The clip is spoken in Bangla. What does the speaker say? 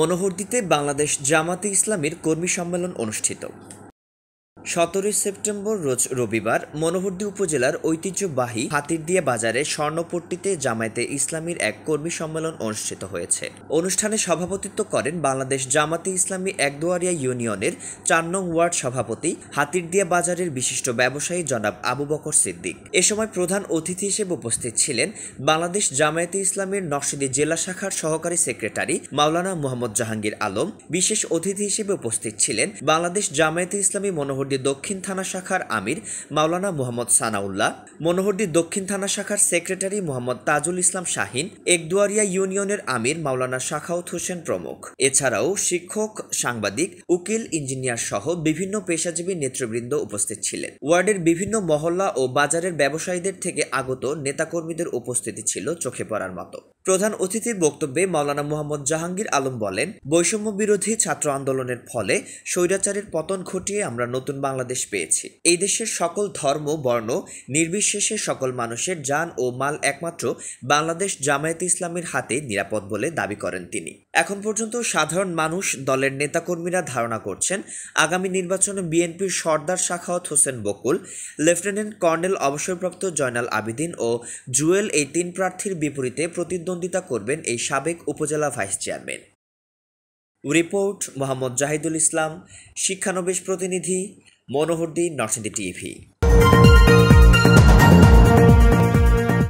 মনোহরদীতে বাংলাদেশ জামাতে ইসলামের কর্মী সম্মেলন অনুষ্ঠিত সতেরোই সেপ্টেম্বর রোজ রবিবার মনোহরদী উপজেলার ঐতিহ্যবাহী হাতিরদিয়া বাজারে স্বর্ণপট্টিতে জামায়াতে ইসলামীর এক কর্মী সম্মেলন অনুষ্ঠিত হয়েছে অনুষ্ঠানে সভাপতিত্ব করেন বাংলাদেশ জামাতে ইসলামী একদোয়ারিয়া ইউনিয়নের চার নং ওয়ার্ড সভাপতি হাতিরদিয়া বাজারের বিশিষ্ট ব্যবসায়ী জনাব আবু বকর সিদ্দিক এ সময় প্রধান অতিথি হিসেবে উপস্থিত ছিলেন বাংলাদেশ জামায়াতে ইসলামীর নকশিদি জেলা শাখার সহকারী সেক্রেটারি মাওলানা মোহাম্মদ জাহাঙ্গীর আলম বিশেষ অতিথি হিসেবে উপস্থিত ছিলেন বাংলাদেশ জামায়াতে ইসলামী মনোহর মনোহরদি দক্ষিণ থানা শাখার আমির মাওলানা মোহাম্মদ সানাউল্লাহ মনোহরদি দক্ষিণ থানা শাখার সেক্রেটারি মোহাম্মদ তাজুল ইসলাম শাহিন একদুয়ারিয়া ইউনিয়নের আমির মাওলানা শাখাউত হোসেন প্রমুখ এছাড়াও শিক্ষক সাংবাদিক উকিল ইঞ্জিনিয়ার সহ বিভিন্ন পেশাজীবী নেতৃবৃন্দ উপস্থিত ছিলেন ওয়ার্ডের বিভিন্ন মহল্লা ও বাজারের ব্যবসায়ীদের থেকে আগত নেতাকর্মীদের উপস্থিতি ছিল চোখে পড়ার মতো প্রধান অতিথির বক্তব্যে মাওলানা মোহাম্মদ জাহাঙ্গীর আলম বলেন বৈষম্য বিরোধী ছাত্র আন্দোলনের ফলে স্বৈরাচারের পতন ঘটিয়ে আমরা নতুন বাংলাদেশ পেয়েছি এই দেশের সকল ধর্ম বর্ণ নির্বিশেষে সকল মানুষের যান ও মাল একমাত্র বাংলাদেশ জামায়াত ইসলামের হাতে নিরাপদ বলে দাবি করেন তিনি এখন পর্যন্ত সাধারণ মানুষ দলের নেতাকর্মীরা ধারণা করছেন আগামী নির্বাচনে বিএনপির সর্দার শাখাওয়াত হোসেন বকুল লেফটেন্যান্ট কর্নেল অবসরপ্রাপ্ত জয়নাল আবিদিন ও জুয়েল এই তিন প্রার্থীর বিপরীতে প্রতিদ্বন্দ্বিতা করবেন এই সাবেক উপজেলা vice chairman report Mohammad Jahidul Islam শিক্ষানবিশ প্রতিনিধি মনোহরদি নরসিংদী টিভি